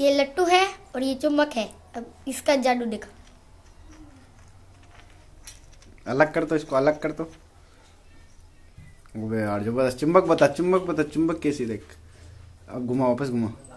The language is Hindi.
ये लट्टू है और ये चुम्बक है अब इसका जादू देखा अलग कर दो तो, इसको अलग कर दो तो। यार चुंबक बता चुंबक बता चुंबक कैसी देख अब घुमा वापस घुमा